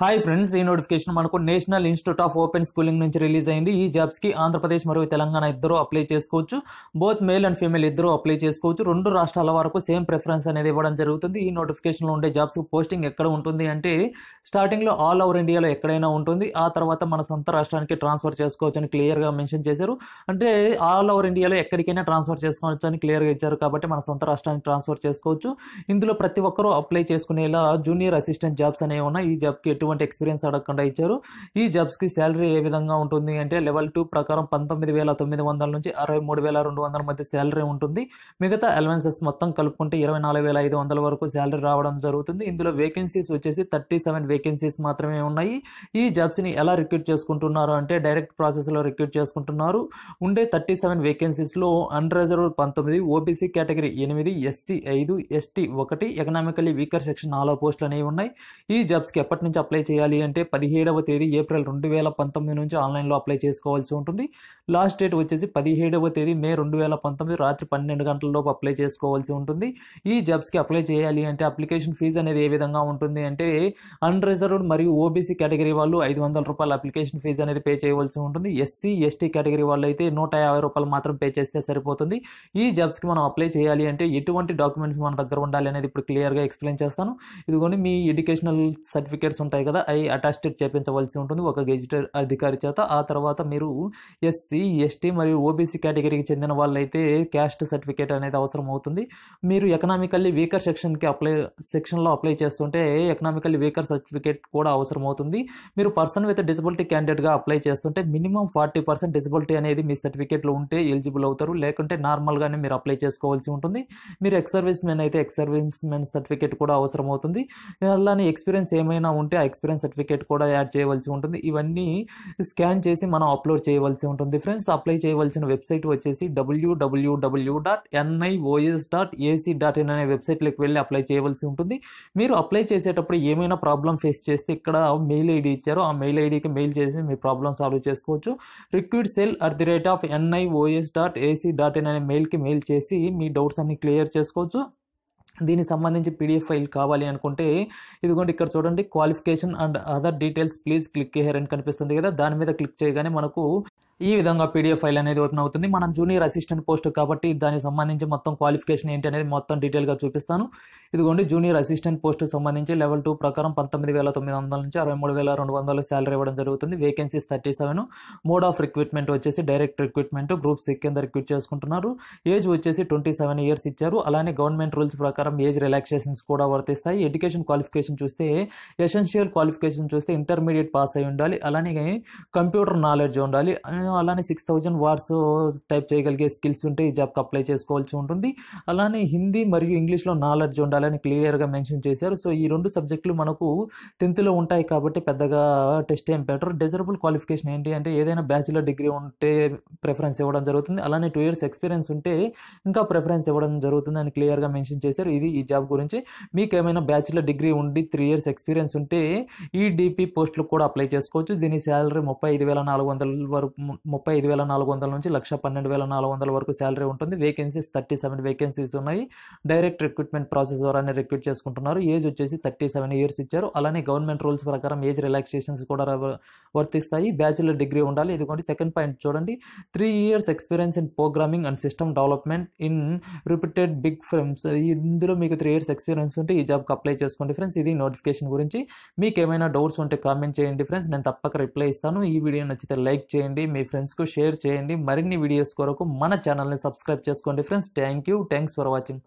hi friends ఈ notification మనకు National Institute of Open Schooling నుంచి రిలీజ్ అయింది ఈ జాబ్స్ కి ఆంధ్రప్రదేశ్ మరియు తెలంగాణ ఇద్దరు అప్లై చేసుకోవచ్చు బోత్ మేల్ అండ్ ఫీమేల్ ఇద్దరు అప్లై చేసుకోవచ్చు రెండు రాష్ట్రాల వరకు సేమ్ ప్రిఫరెన్స్ అనేది ఇవ్వడం జరుగుతుంది ఈ నోటిఫికేషన్లో ఉండే జాబ్స్ పోస్టింగ్ ఎక్కడ ఉంటుంది అంటే స్టార్టింగ్లో ఆల్ ఓవర్ ఇండియాలో ఎక్కడైనా ఉంటుంది ఆ తర్వాత మన సొంత రాష్ట్రానికి ట్రాన్స్ఫర్ చేసుకోవచ్చు అని క్లియర్గా మెన్షన్ చేశారు అంటే ఆల్ ఓవర్ ఇండియాలో ఎక్కడికైనా ట్రాన్స్ఫర్ చేసుకోవచ్చు అని క్లియర్గా ఇచ్చారు కాబట్టి మన సొంత రాష్ట్రానికి ట్రాన్స్ఫర్ చేసుకోవచ్చు ఇందులో ప్రతి ఒక్కరూ అప్లై చేసుకునేలా జూనియర్ అసిస్టెంట్ జాబ్స్ అనేవి ఉన్నాయి ఈ జాబ్కి ఎటువంటి ఎటువంటి ఎక్స్పీరియన్స్ అడగకుండా ఇచ్చారు ఈ జాబ్స్కి శాలరీ ఏ విధంగా ఉంటుంది అంటే లెవెల్ టూ ప్రకారం పంతొమ్మిది వేల తొమ్మిది వందల నుంచి అరవై మూడు వేల రెండు వందల మధ్య శాలరీ ఉంటుంది మిగతా అలవెన్సెస్ మొత్తం కలుపుకుంటే ఇరవై నాలుగు వేల ఐదు వందల వరకు శాలరీ రావడం జరుగుతుంది ఇందులో వేకెన్సీస్ వచ్చేసి థర్టీ సెవెన్ వేకెన్సీస్ మాత్రమే ఉన్నాయి ఈ జాబ్స్ని ఎలా రిక్రూట్ చేసుకుంటున్నారు అంటే డైరెక్ట్ ప్రాసెస్లో రిక్రూట్ చేసుకుంటున్నారు ఉండే థర్టీ సెవెన్ వేకెన్సీస్లో అన్రిజర్వ్డ్ పంతొమ్మిది ఓబీసీ కేటగిరీ ఎనిమిది ఎస్సీ ఐదు ఎస్టీ ఒకటి ఎకనామికలీ వీకర్ సెక్షన్ నాలుగు పోస్టులు అనేవి ఉన్నాయి ఈ జాబ్స్కి ఎప్పటి నుంచి అప్లై అప్లై చేయాలి అంటే పదిహేడవ తేదీ ఏప్రిల్ రెండు వేల పంతొమ్మిది నుంచి ఆన్లైన్లో అప్లై చేసుకోవాల్సి ఉంటుంది లాస్ట్ డేట్ వచ్చేసి పదిహేడవ తేదీ మే రెండు వేల పంతొమ్మిది రాత్రి పన్నెండు గంటలలోపు అప్లై చేసుకోవాల్సి ఉంటుంది ఈ జాబ్స్కి అప్లై చేయాలి అంటే అప్లికేషన్ ఫీజు అనేది ఏ విధంగా ఉంటుంది అంటే అన్రిజర్వ్డ్ మరియు ఓబీసీ కేటగిరీ వాళ్ళు ఐదు వందల రూపాయల అప్లికేషన్ ఫీజు అనేది పే చేయవలసి ఉంటుంది ఎస్సీ ఎస్టీ కేటగిరీ వాళ్ళు అయితే నూట యాభై రూపాయలు మాత్రం పే చేస్తే సరిపోతుంది ఈ జాబ్స్కి మనం అప్లై చేయాలి అంటే ఎటువంటి డాక్యుమెంట్స్ మన దగ్గర ఉండాలి అనేది ఇప్పుడు క్లియర్గా ఎక్స్ప్లెయిన్ చేస్తాను ఇదిగోని మీ ఎడ్యుకేషనల్ సర్టిఫికేట్స్ ఉంటాయి కదా అవి అటాచ్డ్ చేపించవలసి ఉంటుంది ఒక గెజిటెడ్ అధికారి చేత ఆ తర్వాత మీరు ఎస్సీ ఎస్టీ మరియు ఓబీసీ కేటగిరీకి చెందిన వాళ్ళైతే క్యాస్ట్ సర్టిఫికేట్ అనేది అవసరం అవుతుంది మీరు ఎకనామికల్లీ వీకర్ సెక్షన్కి అప్లై సెక్షన్లో అప్లై చేస్తుంటే ఎకనామికల్లీ వీకర్ సర్టిఫికేట్ కూడా అవసరం అవుతుంది మీరు పర్సన్ విత్ డిసబిలిటీ క్యాండిడేట్గా అప్లై చేస్తుంటే మినిమం ఫార్టీ పర్సెంట్ డిసబిలిటీ అనేది మీ సర్టిఫికేట్లో ఉంటే ఎలిజిబుల్ అవుతారు లేకుంటే నార్మల్గానే మీరు అప్లై చేసుకోవాల్సి ఉంటుంది మీరు ఎక్స్ సర్వీస్ మెన్ అయితే ఎక్స్ సర్వీస్ మెన్ సర్టిఫికేట్ కూడా అవసరం అవుతుంది అలానే ఎక్స్పీరియన్స్ ఏమైనా ఉంటే ఆ ఎక్స్పీరియన్స్ సర్టిఫికేట్ కూడా యాడ్ చేయవలసి ఉంటుంది ఇవన్నీ స్కాన్ చేసి మనం అప్లోడ్ చేయవలసి ఉంటుంది ఫ్రెండ్స్ అప్లై చేయవలసిన వెబ్సైట్ వచ్చేసి W W W dot NIOS dot AC dot in అనే వెబ్సైట్లోకి వెళ్ళి అప్లై చేయవలసి ఉంటుంది మీరు అప్లై చేసేటప్పుడు ఏమైనా ప్రాబ్లం ఫేస్ చేస్తే ఇక్కడ మెయిల్ ఐడి ఇచ్చారో ఆ మెయిల్ ఐడికి మెయిల్ చేసి మీ ప్రాబ్లం సాల్వ్ చేసుకోవచ్చు రిక్విడ్ cell at the rate of NIOS dot AC dot in అనే మెయిల్కి మెయిల్ చేసి మీ డౌట్స్ అన్ని క్లియర్ చేసుకోవచ్చు దీనికి సంబంధించి పీడిఎఫ్ ఫైల్ కావాలి అనుకుంటే ఇదిగోండి ఇక్కడ చూడండి qualification and other details please click here అని కనిపిస్తుంది కదా దాని మీద క్లిక్ చేయగానే మనకు ఈ విధంగా పీడిఎఫ్ ఫైల్ అనేది ఓపెన్ అవుతుంది మనం జూనియర్ అసిస్టెంట్ పోస్ట్ కాబట్టి దానికి సంబంధించి మొత్తం క్వాలిఫికేషన్ ఏంటి అనేది మొత్తం డీటెయిల్గా చూపిస్తాను ఇదిగోండి జూనియర్ అసిస్టెంట్ పోస్ట్ సంబంధించి లెవెల్ టూ ప్రకారం పంతొమ్మిది వేల తొమ్మిది వందల నుంచి అరవై మూడు వేల రెండు వందల శాలరీ ఇవ్వడం జరుగుతుంది vacancies thirty seven mode of recruitment వచ్చేసి డైరెక్ట్ రిక్రూట్మెంట్ గ్రూప్ సి కింద రిక్రూట్ చేసుకుంటున్నారు ఏజ్ వచ్చేసి ట్వంటీ సెవెన్ ఇయర్స్ ఇచ్చారు అలానే గవర్నమెంట్ రూల్స్ ప్రకారం ఏజ్ రిలాక్సేషన్స్ కూడా వర్తిస్తాయి ఎడ్యుకేషన్ క్వాలిఫికేషన్ చూస్తే ఎసెన్షియల్ క్వాలిఫికేషన్ చూస్తే ఇంటర్మీడియట్ పాస్ అయి ఉండాలి అలానే కంప్యూటర్ నాలెడ్జ్ ఉండాలి అలానే సిక్స్ థౌజండ్ వార్డ్స్ టైప్ చేయగలిగే స్కిల్స్ ఉంటే ఈ జాబ్కి అప్లై చేసుకోవాల్సి ఉంటుంది అలానే హిందీ మరియు ఇంగ్లీష్లో నాలెడ్జ్ ఉండాలని క్లియర్గా మెన్షన్ చేశారు సో ఈ రెండు సబ్జెక్టులు మనకు టెన్త్లో ఉంటాయి కాబట్టి పెద్దగా టెస్ట్ ఏం పెట్టరు డెజరబుల్ క్వాలిఫికేషన్ ఏంటి అంటే ఏదైనా బ్యాచులర్ డిగ్రీ ఉంటే ప్రిఫరెన్స్ ఇవ్వడం జరుగుతుంది అలానే టూ ఇయర్స్ ఎక్స్పీరియన్స్ ఉంటే ఇంకా ప్రిఫరెన్స్ ఇవ్వడం జరుగుతుంది అని క్లియర్గా మెన్షన్ చేశారు ఇది ఈ జాబ్ గురించి మీకు ఏమైనా బ్యాచులర్ డిగ్రీ ఉండి త్రీ ఇయర్స్ ఎక్స్పీరియన్స్ ఉంటే ఈ డిపి పోస్టులకు కూడా అప్లై చేసుకోవచ్చు దీని శాలరీ ముప్పై ఐదు వేల నాలుగు వందల వరకు ముప్పై ఐదు వేల నాలుగు వందల నుంచి లక్ష పన్నెండు వేల నాలుగు వందల వరకు శాలరీ ఉంటుంది వేకెన్సీస్ థర్టీ సెవెన్ వేకెన్సీస్ ఉన్నాయి డైరెక్ట్ రిక్రూట్మెంట్ ప్రాసెస్ ద్వారానే రిక్రూట్ చేసుకుంటున్నారు ఏజ్ వచ్చేసి థర్టీ సెవెన్ ఇయర్స్ ఇచ్చారు అలానే గవర్నమెంట్ రూల్స్ ప్రకారం ఏజ్ రిలాక్సేషన్స్ కూడా వర్తిస్తాయి బ్యాచులర్ డిగ్రీ ఉండాలి ఇదిగోండి సెకండ్ పాయింట్ చూడండి three years experience in programming and system development in repeated big films ఇందులో మీకు త్రీ ఇయర్స్ ఎక్స్పీరియన్స్ ఉంటే ఈ జాబ్కి అప్లై చేసుకోండి ఫ్రెండ్స్ ఇది నోటిఫికేషన్ గురించి మీకు ఏమైనా డౌట్స్ ఉంటే కామెంట్ చేయండి ఫ్రెండ్స్ నేను తప్పక రిప్లై ఇస్తాను ఈ వీడియో నచ్చితే లైక్ చేయండి మీ ఫ్రెండ్స్కు షేర్ చేయండి మరిన్ని వీడియోస్ కొరకు మన ఛానల్ని సబ్స్క్రైబ్ చేసుకోండి friends thank you thanks for watching